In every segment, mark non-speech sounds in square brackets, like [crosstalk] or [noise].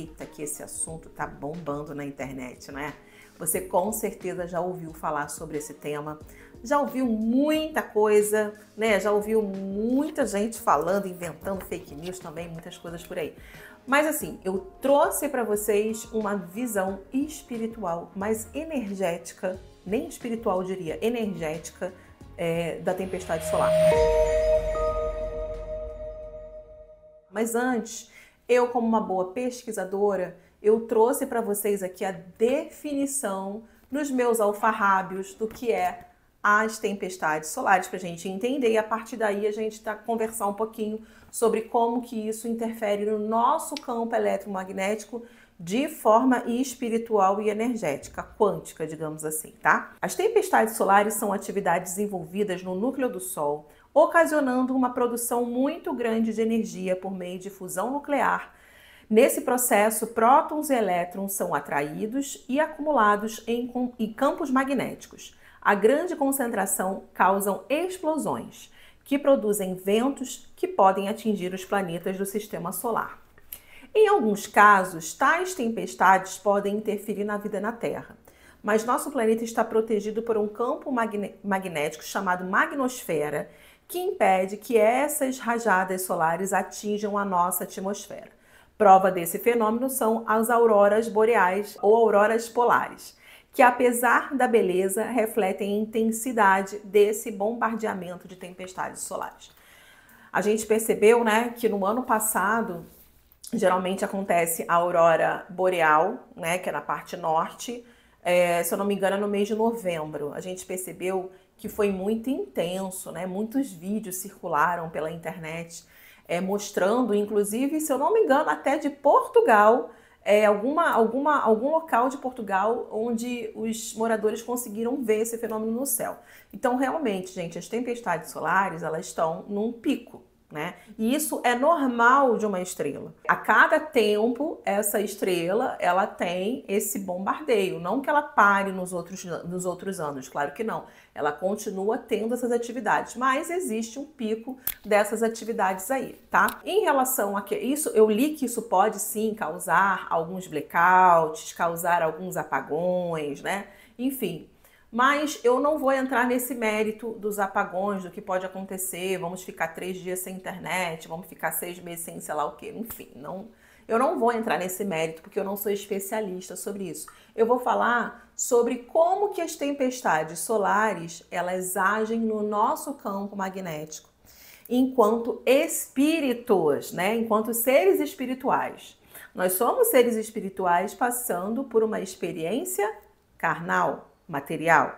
Eita, que esse assunto tá bombando na internet, né? Você com certeza já ouviu falar sobre esse tema, já ouviu muita coisa, né? Já ouviu muita gente falando, inventando fake news também, muitas coisas por aí. Mas assim, eu trouxe para vocês uma visão espiritual, mais energética, nem espiritual diria, energética é, da tempestade solar. Mas antes, eu, como uma boa pesquisadora, eu trouxe para vocês aqui a definição nos meus alfarrábios do que é as tempestades solares para a gente entender e a partir daí a gente tá conversar um pouquinho sobre como que isso interfere no nosso campo eletromagnético de forma espiritual e energética, quântica, digamos assim, tá? As tempestades solares são atividades envolvidas no núcleo do Sol ocasionando uma produção muito grande de energia por meio de fusão nuclear. Nesse processo, prótons e elétrons são atraídos e acumulados em, em campos magnéticos. A grande concentração causam explosões, que produzem ventos que podem atingir os planetas do sistema solar. Em alguns casos, tais tempestades podem interferir na vida na Terra, mas nosso planeta está protegido por um campo magne magnético chamado magnosfera, que impede que essas rajadas solares atinjam a nossa atmosfera. Prova desse fenômeno são as auroras boreais ou auroras polares, que apesar da beleza, refletem a intensidade desse bombardeamento de tempestades solares. A gente percebeu, né, que no ano passado geralmente acontece a aurora boreal, né, que é na parte norte, é, se eu não me engano, é no mês de novembro. A gente percebeu que foi muito intenso, né? Muitos vídeos circularam pela internet é, mostrando, inclusive, se eu não me engano, até de Portugal, é, alguma, alguma, algum local de Portugal onde os moradores conseguiram ver esse fenômeno no céu. Então, realmente, gente, as tempestades solares elas estão num pico. Né? E isso é normal de uma estrela. A cada tempo, essa estrela ela tem esse bombardeio. Não que ela pare nos outros, nos outros anos, claro que não. Ela continua tendo essas atividades, mas existe um pico dessas atividades aí, tá? Em relação a que isso, eu li que isso pode sim causar alguns blackouts, causar alguns apagões, né? Enfim, mas eu não vou entrar nesse mérito dos apagões, do que pode acontecer, vamos ficar três dias sem internet, vamos ficar seis meses sem sei lá o quê. Enfim, não, eu não vou entrar nesse mérito porque eu não sou especialista sobre isso. Eu vou falar sobre como que as tempestades solares elas agem no nosso campo magnético, enquanto espíritos, né? Enquanto seres espirituais. Nós somos seres espirituais passando por uma experiência carnal material.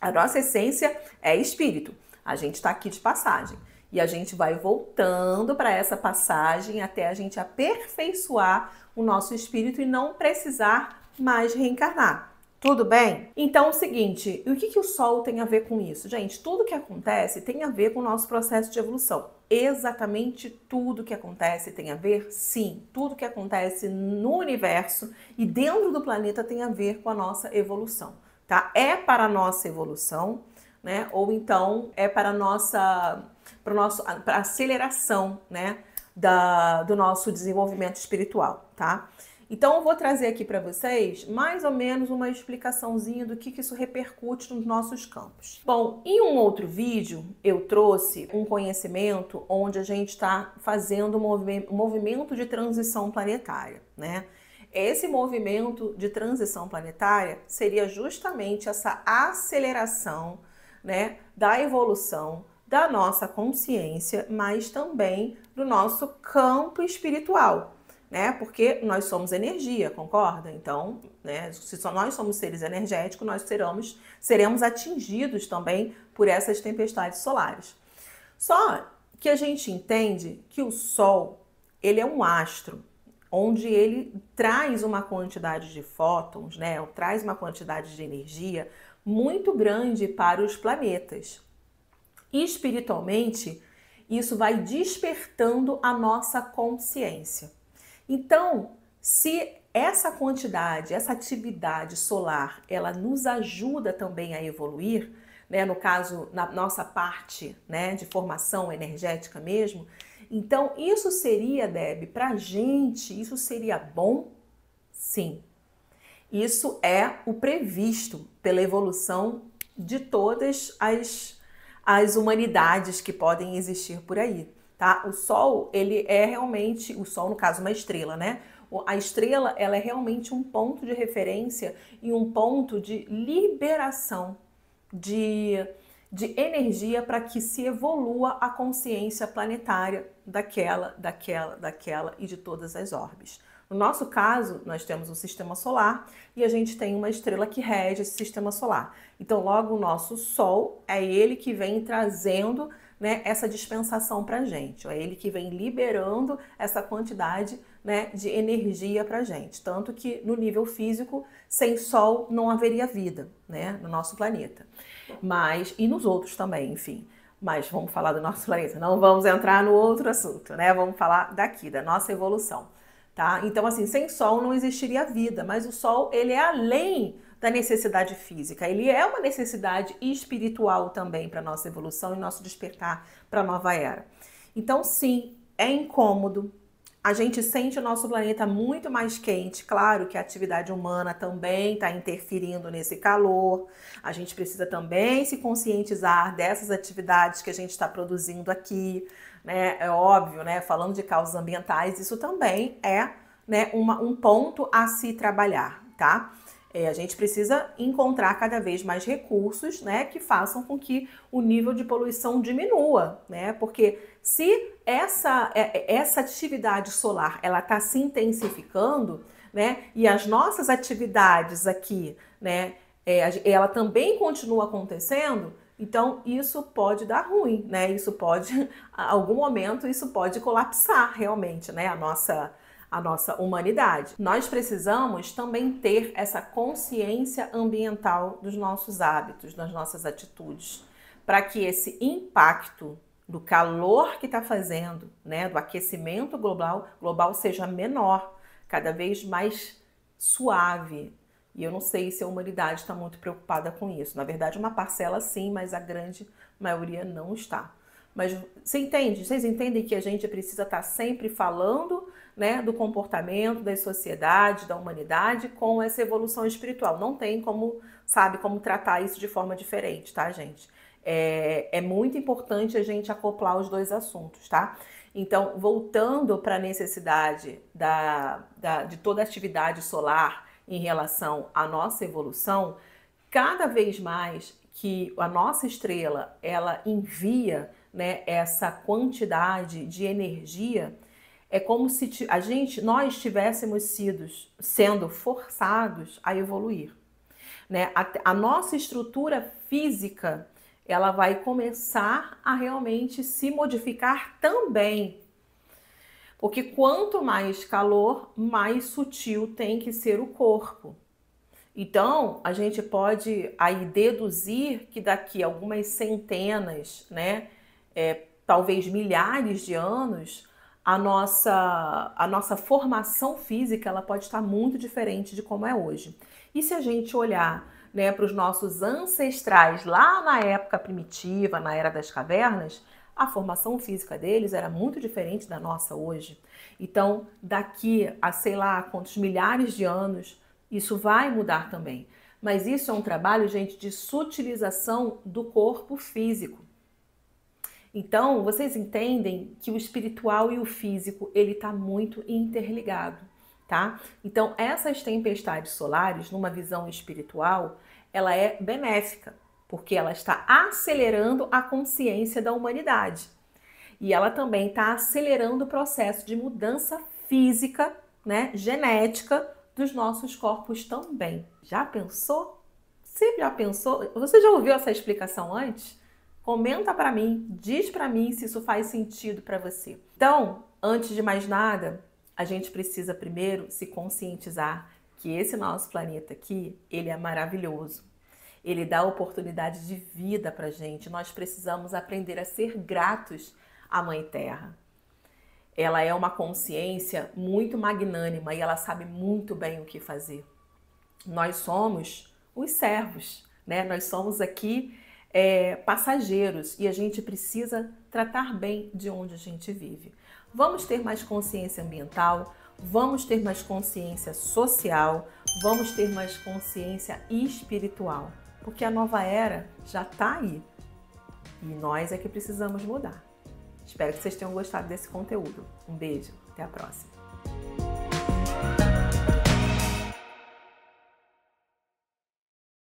A nossa essência é espírito. A gente está aqui de passagem. E a gente vai voltando para essa passagem até a gente aperfeiçoar o nosso espírito e não precisar mais reencarnar. Tudo bem? Então é o seguinte, o que, que o Sol tem a ver com isso? Gente, tudo que acontece tem a ver com o nosso processo de evolução. Exatamente tudo que acontece tem a ver, sim. Tudo que acontece no universo e dentro do planeta tem a ver com a nossa evolução tá? É para a nossa evolução, né? Ou então é para a nossa para nosso para aceleração, né, da, do nosso desenvolvimento espiritual, tá? Então eu vou trazer aqui para vocês mais ou menos uma explicaçãozinha do que, que isso repercute nos nossos campos. Bom, em um outro vídeo eu trouxe um conhecimento onde a gente está fazendo um movimento de transição planetária, né? Esse movimento de transição planetária seria justamente essa aceleração né, da evolução da nossa consciência, mas também do nosso campo espiritual, né? Porque nós somos energia, concorda? Então, né, se só nós somos seres energéticos, nós seremos, seremos atingidos também por essas tempestades solares. Só que a gente entende que o Sol, ele é um astro, onde ele traz uma quantidade de fótons, né, traz uma quantidade de energia muito grande para os planetas. E espiritualmente, isso vai despertando a nossa consciência. Então, se essa quantidade, essa atividade solar, ela nos ajuda também a evoluir, né, no caso, na nossa parte né, de formação energética mesmo, então, isso seria, Deb, para a gente, isso seria bom? Sim. Isso é o previsto pela evolução de todas as, as humanidades que podem existir por aí, tá? O Sol, ele é realmente, o Sol, no caso, uma estrela, né? A estrela, ela é realmente um ponto de referência e um ponto de liberação de, de energia para que se evolua a consciência planetária daquela, daquela, daquela e de todas as orbes. No nosso caso, nós temos um sistema solar e a gente tem uma estrela que rege esse sistema solar. Então, logo o nosso Sol é ele que vem trazendo né, essa dispensação para a gente, é ele que vem liberando essa quantidade né, de energia para a gente. Tanto que no nível físico, sem Sol não haveria vida né, no nosso planeta. Mas, e nos outros também, enfim. Mas vamos falar do nosso planeta, não vamos entrar no outro assunto, né? Vamos falar daqui, da nossa evolução, tá? Então, assim, sem sol não existiria vida, mas o sol, ele é além da necessidade física, ele é uma necessidade espiritual também para nossa evolução e nosso despertar para a nova era. Então, sim, é incômodo, a gente sente o nosso planeta muito mais quente. Claro que a atividade humana também está interferindo nesse calor. A gente precisa também se conscientizar dessas atividades que a gente está produzindo aqui. Né? É óbvio, né? Falando de causas ambientais, isso também é né, uma, um ponto a se trabalhar, tá? É, a gente precisa encontrar cada vez mais recursos né, que façam com que o nível de poluição diminua, né? Porque se essa, é, é, essa atividade solar ela está se intensificando, né, e as nossas atividades aqui, né, é, ela também continua acontecendo, então isso pode dar ruim, né? Isso pode, [laughs] a algum momento, isso pode colapsar realmente, né? A nossa a nossa humanidade. Nós precisamos também ter essa consciência ambiental dos nossos hábitos, das nossas atitudes, para que esse impacto do calor que está fazendo, né, do aquecimento global, global seja menor, cada vez mais suave. E eu não sei se a humanidade está muito preocupada com isso. Na verdade, é uma parcela sim, mas a grande maioria não está. Mas você entende? Vocês entendem que a gente precisa estar tá sempre falando né, do comportamento das sociedades, da humanidade com essa evolução espiritual. Não tem como, sabe, como tratar isso de forma diferente, tá, gente? É, é muito importante a gente acoplar os dois assuntos, tá? Então, voltando para a necessidade da, da, de toda a atividade solar em relação à nossa evolução, cada vez mais que a nossa estrela ela envia né, essa quantidade de energia, é como se a gente, nós tivéssemos sido, sendo forçados a evoluir. Né? A, a nossa estrutura física ela vai começar a realmente se modificar também. Porque quanto mais calor, mais sutil tem que ser o corpo. Então, a gente pode aí deduzir que daqui algumas centenas, né, é, talvez milhares de anos, a nossa, a nossa formação física ela pode estar muito diferente de como é hoje. E se a gente olhar né, para os nossos ancestrais lá na época primitiva, na era das cavernas, a formação física deles era muito diferente da nossa hoje. Então, daqui a sei lá quantos milhares de anos, isso vai mudar também. Mas isso é um trabalho, gente, de sutilização do corpo físico. Então, vocês entendem que o espiritual e o físico, ele está muito interligado tá? Então, essas tempestades solares, numa visão espiritual, ela é benéfica, porque ela está acelerando a consciência da humanidade. E ela também está acelerando o processo de mudança física, né, genética dos nossos corpos também. Já pensou? Você já pensou? Você já ouviu essa explicação antes? Comenta para mim, diz para mim se isso faz sentido para você. Então, antes de mais nada, a gente precisa primeiro se conscientizar que esse nosso planeta aqui, ele é maravilhoso. Ele dá oportunidade de vida para gente. Nós precisamos aprender a ser gratos à mãe terra. Ela é uma consciência muito magnânima e ela sabe muito bem o que fazer. Nós somos os servos, né? Nós somos aqui é, passageiros e a gente precisa tratar bem de onde a gente vive. Vamos ter mais consciência ambiental, vamos ter mais consciência social, vamos ter mais consciência espiritual, porque a nova era já está aí e nós é que precisamos mudar. Espero que vocês tenham gostado desse conteúdo. Um beijo, até a próxima!